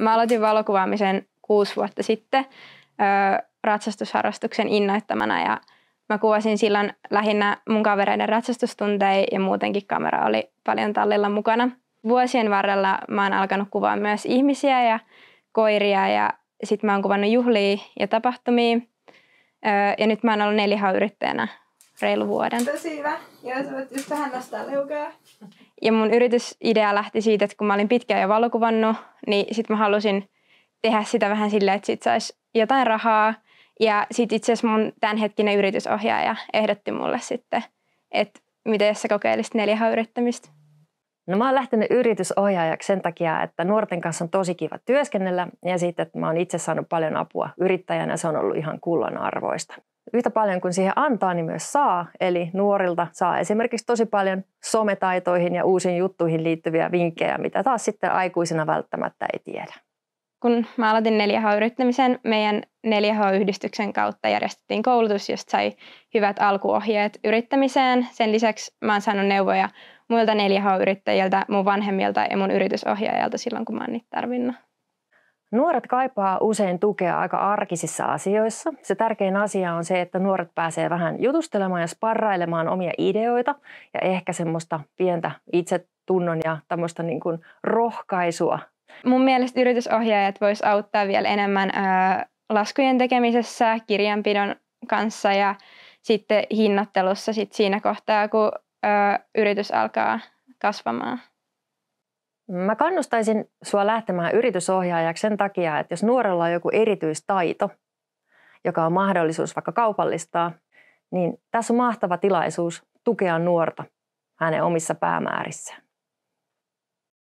mä aloitin valokuvaamisen kuusi vuotta sitten ö, ratsastusharrastuksen innoittamana ja mä kuvasin silloin lähinnä mun kavereiden ratsastustunteja ja muutenkin kamera oli paljon tallilla mukana. Vuosien varrella mä oon alkanut kuvaa myös ihmisiä ja koiria ja sitten mä oon kuvannut juhlia ja tapahtumia. Öö, ja nyt mä oon ollut yrittäjänä reilu vuoden. Tosi hyvä. Joo, sä voit just vähän nostaa leukaa. Ja mun yritysidea lähti siitä, että kun mä olin pitkään jo valokuvannut, niin sitten mä halusin tehdä sitä vähän silleen, että sit saisi jotain rahaa. Ja sitten itse asiassa mun tämänhetkinen yritysohjaaja ehdotti mulle sitten, että miten jos sä kokeilisit 4 yrittämistä. No mä oon lähtenyt yritysohjaajaksi sen takia, että nuorten kanssa on tosi kiva työskennellä ja sitten, että mä oon itse saanut paljon apua yrittäjänä, se on ollut ihan kullan arvoista yhtä paljon kuin siihen antaa, niin myös saa. Eli nuorilta saa esimerkiksi tosi paljon sometaitoihin ja uusiin juttuihin liittyviä vinkkejä, mitä taas sitten aikuisena välttämättä ei tiedä. Kun mä aloitin 4H-yrittämisen, meidän 4H-yhdistyksen kautta järjestettiin koulutus, josta sai hyvät alkuohjeet yrittämiseen. Sen lisäksi mä oon saanut neuvoja muilta 4H-yrittäjiltä, mun vanhemmilta ja mun yritysohjaajalta silloin, kun mä oon niitä tarvinnut. Nuoret kaipaa usein tukea aika arkisissa asioissa. Se tärkein asia on se, että nuoret pääsee vähän jutustelemaan ja sparrailemaan omia ideoita ja ehkä semmoista pientä itsetunnon ja tämmöistä niin kuin rohkaisua. Mun mielestä yritysohjaajat vois auttaa vielä enemmän ö, laskujen tekemisessä, kirjanpidon kanssa ja sitten hinnoittelussa sit siinä kohtaa, kun ö, yritys alkaa kasvamaan. Mä kannustaisin sua lähtemään yritysohjaajaksi sen takia, että jos nuorella on joku erityistaito, joka on mahdollisuus vaikka kaupallistaa, niin tässä on mahtava tilaisuus tukea nuorta hänen omissa päämäärissään.